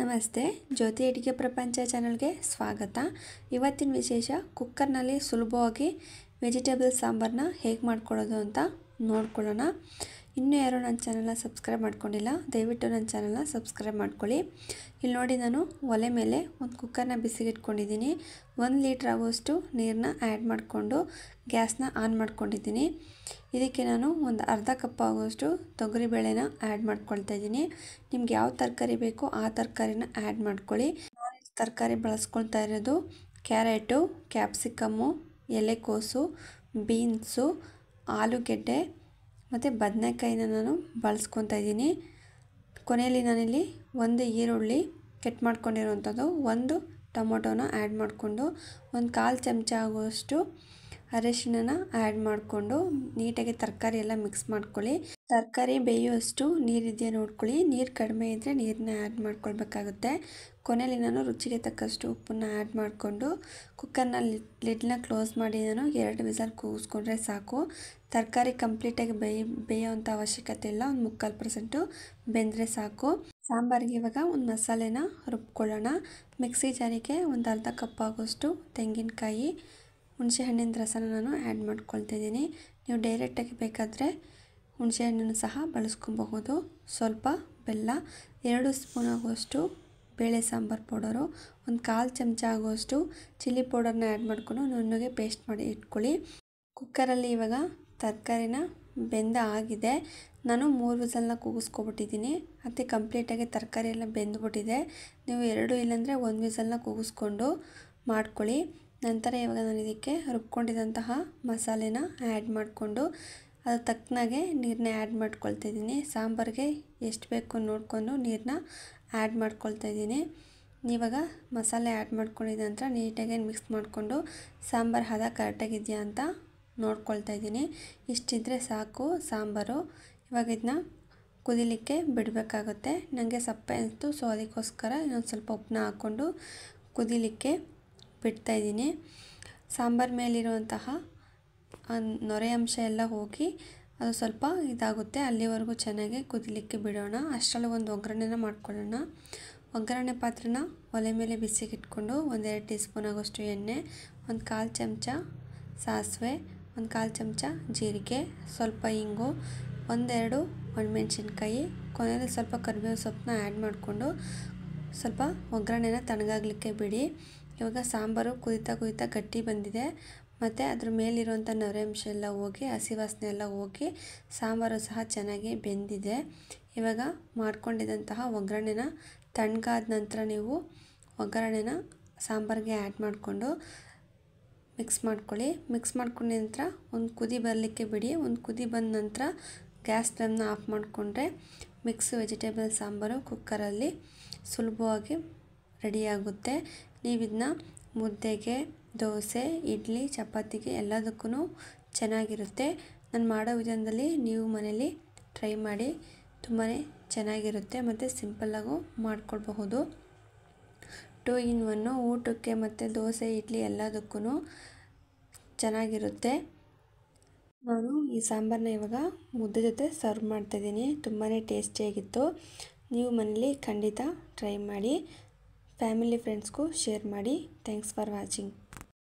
ನಮಸ್ತೆ ಜ್ಯೋತಿ ಅಡುಗೆ ಪ್ರಪಂಚ ಚಾನಲ್ಗೆ ಸ್ವಾಗತ ಇವತ್ತಿನ ವಿಶೇಷ ಕುಕ್ಕರ್ನಲ್ಲಿ ಸುಲಭವಾಗಿ ವೆಜಿಟೇಬಲ್ ಸಾಂಬಾರನ್ನ ಹೇಗೆ ಮಾಡ್ಕೊಳ್ಳೋದು ಅಂತ ನೋಡ್ಕೊಳ್ಳೋಣ ಇನ್ನು ಯಾರು ನನ್ನ ಚಾನಲ್ನ ಸಬ್ಸ್ಕ್ರೈಬ್ ಮಾಡ್ಕೊಂಡಿಲ್ಲ ದಯವಿಟ್ಟು ನನ್ನ ಚಾನಲ್ನ ಸಬ್ಸ್ಕ್ರೈಬ್ ಮಾಡ್ಕೊಳ್ಳಿ ಇಲ್ಲಿ ನೋಡಿ ನಾನು ಒಲೆ ಮೇಲೆ ಒಂದು ಕುಕ್ಕರ್ನ ಬಿಸಿಗಿಟ್ಕೊಂಡಿದ್ದೀನಿ ಒಂದು ಲೀಟ್ರ್ ಆಗುವಷ್ಟು ನೀರನ್ನ ಆ್ಯಡ್ ಮಾಡಿಕೊಂಡು ಗ್ಯಾಸ್ನ ಆನ್ ಮಾಡ್ಕೊಂಡಿದ್ದೀನಿ ಇದಕ್ಕೆ ನಾನು ಒಂದು ಅರ್ಧ ಕಪ್ ಆಗುವಷ್ಟು ತೊಗರಿಬೇಳೆನ ಆ್ಯಡ್ ಮಾಡ್ಕೊಳ್ತಾ ಇದ್ದೀನಿ ನಿಮ್ಗೆ ಯಾವ ತರಕಾರಿ ಬೇಕೋ ಆ ತರಕಾರಿನ ಆ್ಯಡ್ ಮಾಡ್ಕೊಳ್ಳಿ ತರಕಾರಿ ಬಳಸ್ಕೊಳ್ತಾ ಇರೋದು ಕ್ಯಾರೆಟು ಕ್ಯಾಪ್ಸಿಕಮ್ಮು ಎಲೆಕೋಸು ಬೀನ್ಸು ಆಲೂಗೆಡ್ಡೆ ಮತ್ತು ಬದನೆಕಾಯಿನ ನಾನು ಬಳಸ್ಕೊತಾ ಇದ್ದೀನಿ ಕೊನೆಯಲ್ಲಿ ನಾನಿಲ್ಲಿ ಒಂದು ಈರುಳ್ಳಿ ಕೆಟ್ ಮಾಡ್ಕೊಂಡಿರೋವಂಥದ್ದು ಒಂದು ಟೊಮೊಟೊನ ಆ್ಯಡ್ ಮಾಡಿಕೊಂಡು ಒಂದು ಕಾಲು ಚಮಚ ಆಗುವಷ್ಟು ಅರಿಶಿಣನ ಆ್ಯಡ್ ಮಾಡಿಕೊಂಡು ನೀಟಾಗಿ ತರಕಾರಿ ಎಲ್ಲ ಮಿಕ್ಸ್ ಮಾಡ್ಕೊಳ್ಳಿ ತರಕಾರಿ ಬೇಯುವಷ್ಟು ನೀರಿದೆಯಾ ನೋಡ್ಕೊಳ್ಳಿ ನೀರು ಕಡಿಮೆ ಇದ್ದರೆ ನೀರನ್ನ ಆ್ಯಡ್ ಮಾಡ್ಕೊಳ್ಬೇಕಾಗುತ್ತೆ ಕೊನೆಯಲ್ಲಿ ನಾನು ರುಚಿಗೆ ತಕ್ಕಷ್ಟು ಉಪ್ಪನ್ನು ಆ್ಯಡ್ ಮಾಡಿಕೊಂಡು ಕುಕ್ಕರ್ನ ಲಿಡ್ನ ಕ್ಲೋಸ್ ಮಾಡಿ ನಾನು ಎರಡು ವಿಸಲ್ ಕೂಗಿಸ್ಕೊಂಡ್ರೆ ಸಾಕು ತರಕಾರಿ ಕಂಪ್ಲೀಟಾಗಿ ಬೇಯ ಬೇಯೋವಂಥ ಅವಶ್ಯಕತೆ ಇಲ್ಲ ಒಂದು ಮುಕ್ಕಾಲು ಪರ್ಸೆಂಟು ಬೆಂದರೆ ಸಾಕು ಸಾಂಬಾರಿಗೆ ಇವಾಗ ಒಂದು ಮಸಾಲೆನ ರುಬ್ಕೊಳ್ಳೋಣ ಮಿಕ್ಸಿ ಜಾರಿಗೆ ಒಂದು ಅರ್ಧ ಕಪ್ ಆಗೋಷ್ಟು ತೆಂಗಿನಕಾಯಿ ಹಣ್ಣಿನ ರಸನ ನಾನು ಆ್ಯಡ್ ಮಾಡ್ಕೊಳ್ತಿದ್ದೀನಿ ನೀವು ಡೈರೆಕ್ಟಾಗಿ ಬೇಕಾದರೆ ಹುಣಸೆಹಣ್ಣನ್ನು ಸಹ ಬಳಸ್ಕೊಬಹುದು ಸ್ವಲ್ಪ ಬೆಲ್ಲ ಎರಡು ಸ್ಪೂನ್ ಆಗುವಷ್ಟು ಬೇಳೆ ಸಾಂಬಾರು ಪೌಡರು ಒಂದು ಕಾಲು ಚಮಚ ಆಗುವಷ್ಟು ಚಿಲ್ಲಿ ಪೌಡರ್ನ ಆ್ಯಡ್ ಮಾಡಿಕೊಂಡು ನುಣ್ಣಗೆ ಪೇಸ್ಟ್ ಮಾಡಿ ಇಟ್ಕೊಳ್ಳಿ ಕುಕ್ಕರಲ್ಲಿ ಇವಾಗ ತರಕಾರಿನ ಬೆಂದ ಆಗಿದೆ ನಾನು ಮೂರು ವಿಸಲ್ನ ಕೂಗಿಸ್ಕೊಬಿಟ್ಟಿದ್ದೀನಿ ಮತ್ತು ಕಂಪ್ಲೀಟಾಗಿ ತರಕಾರಿ ಎಲ್ಲ ಬೆಂದ್ಬಿಟ್ಟಿದೆ ನೀವು ಎರಡು ಇಲ್ಲಾಂದರೆ ಒಂದು ವಿಸಲ್ನ ಕೂಗಿಸ್ಕೊಂಡು ಮಾಡ್ಕೊಳ್ಳಿ ನಂತರ ಇವಾಗ ನಾನು ಇದಕ್ಕೆ ರುಬ್ಕೊಂಡಿದ್ದಂತಹ ಮಸಾಲೆನ ಆ್ಯಡ್ ಮಾಡಿಕೊಂಡು ಅದು ತಕ್ಕನಾಗೆ ನೀರನ್ನ ಆ್ಯಡ್ ಮಾಡ್ಕೊಳ್ತಾ ಇದ್ದೀನಿ ಸಾಂಬಾರಿಗೆ ಎಷ್ಟು ಬೇಕು ನೋಡಿಕೊಂಡು ನೀರನ್ನ ಆ್ಯಡ್ ಮಾಡ್ಕೊಳ್ತಾ ಇದ್ದೀನಿ ಇವಾಗ ಮಸಾಲೆ ಆ್ಯಡ್ ಮಾಡ್ಕೊಂಡಿದ್ದ ನಂತರ ನೀಟಾಗಿ ಮಿಕ್ಸ್ ಮಾಡಿಕೊಂಡು ಸಾಂಬಾರು ಹದ ಕರೆಕ್ಟಾಗಿದೆಯಾ ಅಂತ ನೋಡ್ಕೊಳ್ತಾ ಇದ್ದೀನಿ ಇಷ್ಟಿದ್ರೆ ಸಾಕು ಸಾಂಬಾರು ಇವಾಗ ಇದನ್ನ ಕುದಿಲಿಕ್ಕೆ ಬಿಡಬೇಕಾಗುತ್ತೆ ನನಗೆ ಸಪ್ಪೆ ಅನಿಸ್ತು ಸೊ ಅದಕ್ಕೋಸ್ಕರ ಇನ್ನೊಂದು ಸ್ವಲ್ಪ ಉಪ್ಪನ್ನ ಹಾಕ್ಕೊಂಡು ಕುದಿಲಿಕ್ಕೆ ಬಿಡ್ತಾಯಿದ್ದೀನಿ ಸಾಂಬಾರು ಮೇಲಿರುವಂತಹ ನೊರೆ ಅಂಶ ಎಲ್ಲ ಹೋಗಿ ಅದು ಸ್ವಲ್ಪ ಇದಾಗುತ್ತೆ ಅಲ್ಲಿವರೆಗೂ ಚೆನ್ನಾಗಿ ಕುದಿಲಿಕ್ಕೆ ಬಿಡೋಣ ಅಷ್ಟರಲ್ಲಿ ಒಂದು ಒಗ್ಗರಣೆನ ಮಾಡ್ಕೊಳ್ಳೋಣ ಒಗ್ಗರಣೆ ಪಾತ್ರನ ಒಲೆ ಮೇಲೆ ಬಿಸಿಗೆ ಇಟ್ಕೊಂಡು ಒಂದೆರಡು ಟೀ ಸ್ಪೂನ್ ಆಗೋಷ್ಟು ಎಣ್ಣೆ ಒಂದು ಕಾಲು ಚಮಚ ಸಾಸಿವೆ ಒಂದು ಕಾಲು ಚಮಚ ಜೀರಿಗೆ ಸ್ವಲ್ಪ ಇಂಗು ಒಂದೆರಡು ಒಣಮೆಣ್ಸಿನ್ಕಾಯಿ ಕೊನೆಯಲ್ಲಿ ಸ್ವಲ್ಪ ಕರಿಬೇವು ಸೊಪ್ಪನ್ನ ಆ್ಯಡ್ ಮಾಡಿಕೊಂಡು ಸ್ವಲ್ಪ ಒಗ್ಗರಣೆನ ತಣ್ಣಗಾಗಲಿಕ್ಕೆ ಬಿಡಿ ಇವಾಗ ಸಾಂಬಾರು ಕುದಿತಾ ಕುದಿತಾ ಗಟ್ಟಿ ಬಂದಿದೆ ಮತ್ತು ಅದ್ರ ಮೇಲಿರುವಂಥ ನವರೆ ಅಂಶ ಎಲ್ಲ ಹೋಗಿ ಹಸಿ ವಾಸನೆ ಎಲ್ಲ ಹೋಗಿ ಸಾಂಬಾರು ಸಹ ಚೆನ್ನಾಗಿ ಬೆಂದಿದೆ ಇವಾಗ ಮಾಡ್ಕೊಂಡಿದ್ದಂತಹ ಒಗ್ಗರಣೆನ ತಣ್ಣಗಾದ ನಂತರ ನೀವು ಒಗ್ಗರಣೆನ ಸಾಂಬಾರಿಗೆ ಆ್ಯಡ್ ಮಾಡಿಕೊಂಡು ಮಿಕ್ಸ್ ಮಾಡ್ಕೊಳ್ಳಿ ಮಿಕ್ಸ್ ಮಾಡ್ಕೊಂಡ ನಂತರ ಒಂದು ಕುದಿ ಬರಲಿಕ್ಕೆ ಬಿಡಿ ಒಂದು ಕುದಿ ಬಂದ ನಂತರ ಗ್ಯಾಸ್ ಫ್ಲೇಮ್ನ ಆಫ್ ಮಾಡಿಕೊಂಡ್ರೆ ಮಿಕ್ಸ್ ವೆಜಿಟೇಬಲ್ ಸಾಂಬಾರು ಕುಕ್ಕರಲ್ಲಿ ಸುಲಭವಾಗಿ ರೆಡಿಯಾಗುತ್ತೆ ಇದನ್ನ ಮುದ್ದೆಗೆ ದೋಸೆ ಇಡ್ಲಿ ಚಪಾತಿಗೆ ಎಲ್ಲದಕ್ಕೂ ಚೆನ್ನಾಗಿರುತ್ತೆ ನಾನು ಮಾಡೋ ವಿಧಾನದಲ್ಲಿ ನೀವು ಮನೇಲಿ ಟ್ರೈ ಮಾಡಿ ತುಂಬಾ ಚೆನ್ನಾಗಿರುತ್ತೆ ಮತ್ತು ಸಿಂಪಲ್ಲಾಗೂ ಮಾಡ್ಕೊಳ್ಬಹುದು ಟು ಇನ್ ಒನ್ನು ಊಟಕ್ಕೆ ಮತ್ತು ದೋಸೆ ಇಡ್ಲಿ ಎಲ್ಲದಕ್ಕೂ ಚೆನ್ನಾಗಿರುತ್ತೆ ನಾನು ಈ ಸಾಂಬಾರನ್ನ ಇವಾಗ ಮುದ್ದೆ ಜೊತೆ ಸರ್ವ್ ಮಾಡ್ತಾಯಿದ್ದೀನಿ ತುಂಬಾ ಟೇಸ್ಟಿಯಾಗಿತ್ತು ನೀವು ಮನೇಲಿ ಖಂಡಿತ ಟ್ರೈ ಮಾಡಿ ಫ್ಯಾಮಿಲಿ ಫ್ರೆಂಡ್ಸ್ಗೂ ಶೇರ್ ಮಾಡಿ ಥ್ಯಾಂಕ್ಸ್ ಫಾರ್ ವಾಚಿಂಗ್